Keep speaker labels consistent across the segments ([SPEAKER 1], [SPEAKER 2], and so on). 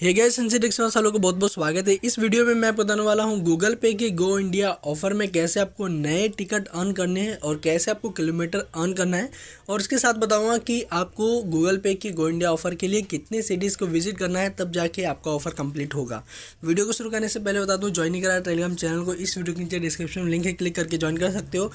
[SPEAKER 1] हे गए सेंसिटिक्स सालों को बहुत बहुत स्वागत है इस वीडियो में मैं बताने वाला हूँ गूगल पे के गो इंडिया ऑफर में कैसे आपको नए टिकट अर्न करने हैं और कैसे आपको किलोमीटर अर्न करना है और इसके साथ बताऊँगा कि आपको गूगल पे के गो इंडिया ऑफर के लिए कितने सिटीज़ को विजिट करना है तब जाके आपका ऑफर कंप्लीट होगा वीडियो को शुरू करने से पहले बता दूँ ज्वाइन कराया करा टेलीग्राम चैनल को इस वीडियो के नीचे डिस्क्रिप्शन में लिंक है क्लिक करके ज्वाइन कर सकते हो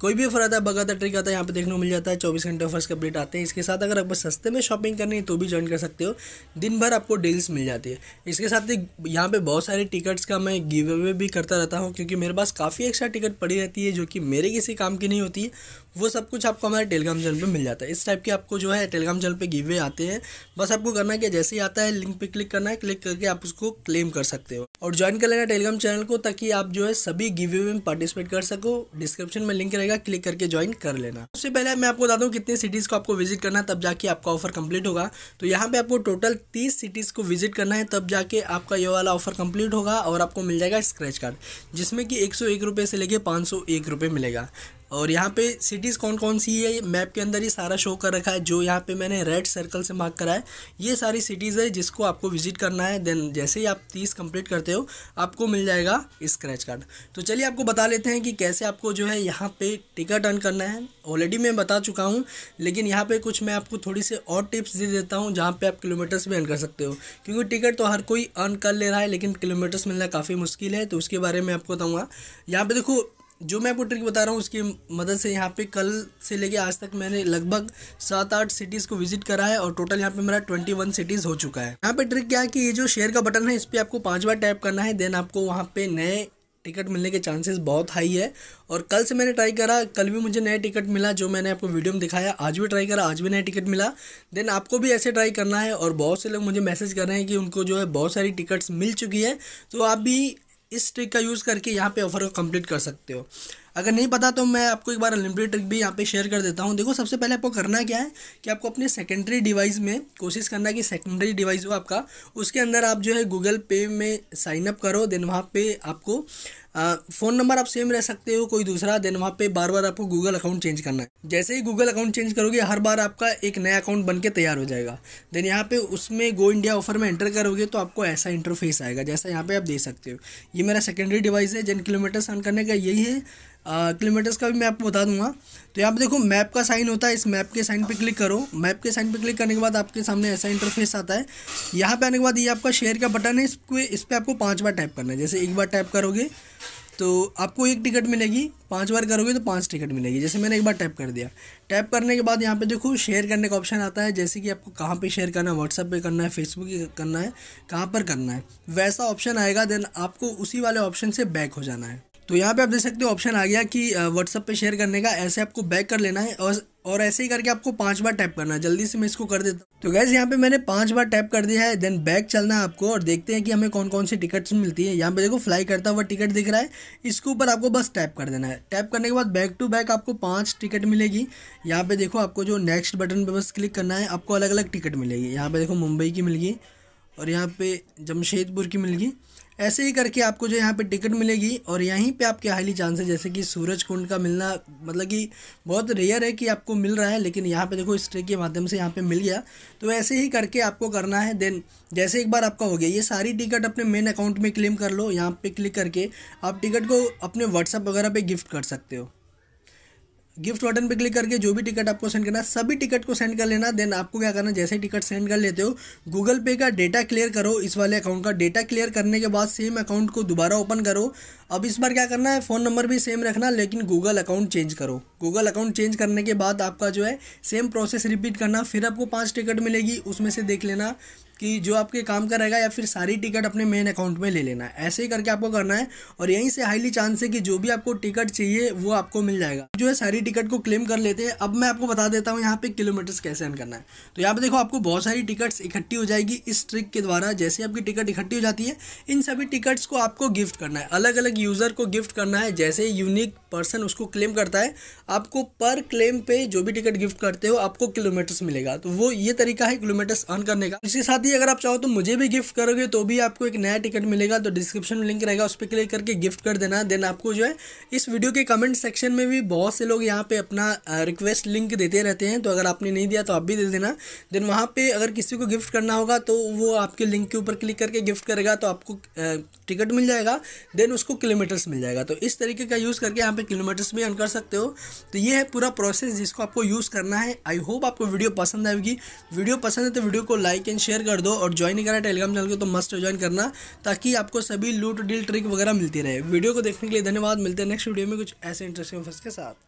[SPEAKER 1] कोई भी ऑफर आता है बगाता ट्रिक आता है यहाँ पर देखने को मिल जाता है चौबीस घंटे ऑफर्स के अपडेट आते हैं इसके साथ अगर आपको सस्ते में शॉपिंग करनी है तो भी ज्वाइन कर सकते हो दिन भर आपको डील्स मिल जाती है इसके साथ ही यहाँ पे बहुत सारे टिकट्स का मैं गिव अवे भी करता रहता हूँ क्योंकि मेरे पास काफ़ी एक्स्ट्रा टिकट पड़ी रहती है जो कि मेरे किसी काम की नहीं होती है वो सब कुछ आपको हमारे टेलीग्राम चैनल पे मिल जाता है इस टाइप के आपको जो है टेलीग्राम चैनल पे गिवे आते हैं बस आपको करना है कि जैसे ही आता है लिंक पे क्लिक करना है क्लिक करके आप उसको क्लेम कर सकते हो और ज्वाइन कर लेना टेलीग्राम चैनल को ताकि आप जो है सभी गिवे में पार्टिसिपेट कर सको डिस्क्रिप्शन में लिंक रहेगा क्लिक करके ज्वाइन कर लेना उससे पहले मैं आपको बता दूँ कितनी सिटीज़ को आपको विजिट करना है तब जाके आपका ऑफर कंप्लीट होगा तो यहाँ पर आपको टोटल तीस सिटीज़ को विजिट करना है तब जाके आपका ये वाला ऑफर कम्प्लीट होगा और आपको मिल जाएगा स्क्रैच कार्ड जिसमें कि एक सौ से लेकर पाँच सौ मिलेगा और यहाँ पे सिटीज़ कौन कौन सी है मैप के अंदर ये सारा शो कर रखा है जो यहाँ पे मैंने रेड सर्कल से मार्क करा है ये सारी सिटीज़ है जिसको आपको विजिट करना है देन जैसे ही आप तीस कंप्लीट करते हो आपको मिल जाएगा स्क्रैच कार्ड तो चलिए आपको बता लेते हैं कि कैसे आपको जो है यहाँ पर टिकट अर्न करना है ऑलरेडी मैं बता चुका हूँ लेकिन यहाँ पर कुछ मैं आपको थोड़ी से और टिप्स दे देता हूँ जहाँ पर आप किलोमीटर्स भी अर्न कर सकते हो क्योंकि टिकट तो हर कोई अर्न कर ले रहा है लेकिन किलोमीटर्स मिलना काफ़ी मुश्किल है तो उसके बारे में आपको बताऊँगा यहाँ पर देखो जो मैं आपको ट्रिक बता रहा हूँ उसकी मदद से यहाँ पे कल से लेके आज तक मैंने लगभग सात आठ सिटीज़ को विजिट करा है और टोटल यहाँ पे मेरा ट्वेंटी वन सिटीज़ हो चुका है यहाँ पे ट्रिक क्या है कि ये जो शेयर का बटन है इस पर आपको पाँच बार टैप करना है देन आपको वहाँ पे नए टिकट मिलने के चांसेस बहुत हाई है और कल से मैंने ट्राई करा कल भी मुझे नया टिकट मिला जो मैंने आपको वीडियो में दिखाया आज भी ट्राई करा आज भी नया टिकट मिला देन आपको भी ऐसे ट्राई करना है और बहुत से लोग मुझे मैसेज कर रहे हैं कि उनको जो है बहुत सारी टिकट्स मिल चुकी है तो आप भी इस ट्रिक का यूज़ करके यहाँ पे ऑफर को कंप्लीट कर सकते हो अगर नहीं पता तो मैं आपको एक बार अनलिमिटेड ट्रिक भी यहाँ पे शेयर कर देता हूँ देखो सबसे पहले आपको करना क्या है कि आपको अपने सेकेंडरी डिवाइस में कोशिश करना कि सेकेंडरी डिवाइस हो आपका उसके अंदर आप जो है गूगल पे में साइन अप करो देन वहाँ पे आपको फ़ोन नंबर आप सेम रह सकते हो कोई दूसरा देन वहाँ पे बार बार आपको गूगल अकाउंट चेंज करना है जैसे ही गूगल अकाउंट चेंज करोगे हर बार आपका एक नया अकाउंट बन के तैयार हो जाएगा देन यहाँ पे उसमें गो इंडिया ऑफर में एंटर करोगे तो आपको ऐसा इंटरफेस आएगा जैसा यहाँ पे आप देख सकते हो ये मेरा सेकेंडरी डिवाइस है जिन किलोमीटर्स रन करने का यही है किलोमीटर्स का भी मैं आपको बता दूंगा तो यहाँ पे देखो मैप का साइन होता है इस मैप के साइन पे क्लिक करो मैप के साइन पे क्लिक करने के बाद आपके सामने ऐसा इंटरफेस आता है यहाँ पे आने के बाद ये आपका शेयर का बटन है इस पर इस पर आपको पाँच बार टाइप करना है जैसे एक बार टाइप करोगे तो आपको एक टिकट मिलेगी पांच बार करोगे तो पांच टिकट मिलेगी जैसे मैंने एक बार टैप कर दिया टैप करने के बाद यहाँ पे देखो शेयर करने का ऑप्शन आता है जैसे कि आपको कहाँ पे शेयर करना है व्हाट्सअप पे करना है फेसबुक पे करना है कहाँ पर करना है वैसा ऑप्शन आएगा देन आपको उसी वाले ऑप्शन से बैक हो जाना है तो यहाँ पे आप देख सकते हो ऑप्शन आ गया कि व्हाट्सअप पे शेयर करने का ऐसे आपको बैक कर लेना है और और ऐसे ही करके आपको पांच बार टैप करना है जल्दी से मैं इसको कर देता हूँ तो गैस यहाँ पे मैंने पांच बार टैप कर दिया है देन बैक चलना है आपको और देखते हैं कि हमें कौन कौन सी टिकट्स मिलती है यहाँ पे देखो फ्लाई करता हुआ टिकट दिख रहा है इसके ऊपर आपको बस टैप कर देना है टैप करने के बाद बैक टू बैक आपको पाँच टिकट मिलेगी यहाँ पे देखो आपको जो नेक्स्ट बटन पर बस क्लिक करना है आपको अलग अलग टिकट मिलेगी यहाँ पे देखो मुंबई की मिलगी और यहाँ पे जमशेदपुर की मिल गई ऐसे ही करके आपको जो यहाँ पे टिकट मिलेगी और यहीं पे आपके हाईली चांसेस जैसे कि सूरज कुंड का मिलना मतलब कि बहुत रेयर है कि आपको मिल रहा है लेकिन यहाँ पे देखो स्ट्रे के माध्यम से यहाँ पे मिल गया तो ऐसे ही करके आपको करना है देन जैसे एक बार आपका हो गया ये सारी टिकट अपने मेन अकाउंट में क्लेम कर लो यहाँ पर क्लिक करके आप टिकट को अपने व्हाट्सअप वगैरह पर गिफ्ट कर सकते हो गिफ्ट बटन पे क्लिक करके जो भी टिकट आपको सेंड करना है सभी टिकट को सेंड कर लेना देन आपको क्या करना जैसे टिकट सेंड कर लेते हो गूगल पे का डेटा क्लियर करो इस वाले अकाउंट का डेटा क्लियर करने के बाद सेम अकाउंट को दोबारा ओपन करो अब इस बार क्या करना है फ़ोन नंबर भी सेम रखना लेकिन गूगल अकाउंट चेंज करो गूगल अकाउंट चेंज करने के बाद आपका जो है सेम प्रोसेस रिपीट करना फिर आपको पाँच टिकट मिलेगी उसमें से देख लेना कि जो आपके काम का रहेगा या फिर सारी टिकट अपने मेन अकाउंट में ले लेना है ऐसे ही करके आपको करना है और यहीं से हाईली चांस है कि जो भी आपको टिकट चाहिए वो आपको मिल जाएगा जो है सारी टिकट को क्लेम कर लेते हैं अब मैं आपको बता देता हूँ यहाँ पे किलोमीटर्स कैसे अर्न करना है तो यहाँ पे देखो आपको बहुत सारी टिकट्स इकट्ठी हो जाएगी इस ट्रिक के द्वारा जैसे आपकी टिकट इकट्ठी हो जाती है इन सभी टिकट्स को आपको गिफ्ट करना है अलग अलग यूज़र को गिफ्ट करना है जैसे यूनिक पर्सन उसको क्लेम करता है आपको पर क्लेम पे जो भी टिकट गिफ्ट करते हो आपको किलोमीटर्स मिलेगा तो वो ये तरीका है किलोमीटर्स अर्न करने का इसके साथ ही अगर आप चाहो तो मुझे भी गिफ्ट करोगे तो भी आपको एक नया टिकट मिलेगा तो डिस्क्रिप्शन में लिंक रहेगा उस पर क्लिक करके गिफ्ट कर देना देन आपको जो है इस वीडियो के कमेंट सेक्शन में भी बहुत से लोग यहाँ पे अपना रिक्वेस्ट लिंक देते रहते हैं तो अगर आपने नहीं दिया तो आप भी दे देना देन वहाँ पर अगर किसी को गिफ्ट करना होगा तो वो आपके लिंक के ऊपर क्लिक करके गिफ्ट करेगा तो आपको टिकट मिल जाएगा देन उसको किलोमीटर्स मिल जाएगा तो इस तरीके का यूज़ करके यहाँ पे किलोमीटर्स भी अर्न कर सकते हो तो ये है पूरा प्रोसेस जिसको आपको यूज़ करना है आई होप आपको वीडियो पसंद आएगी वीडियो पसंद है तो वीडियो को लाइक एंड शेयर कर कर दो और ज्वाइन नहीं करा टेलीग्राम चैनल को तो मस्ट ज्वाइन करना ताकि आपको सभी लूट डील ट्रिक वगैरह मिलती रहे वीडियो को देखने के लिए धन्यवाद मिलते हैं नेक्स्ट वीडियो में कुछ ऐसे इंटरेस्टिंग फर्स्ट के साथ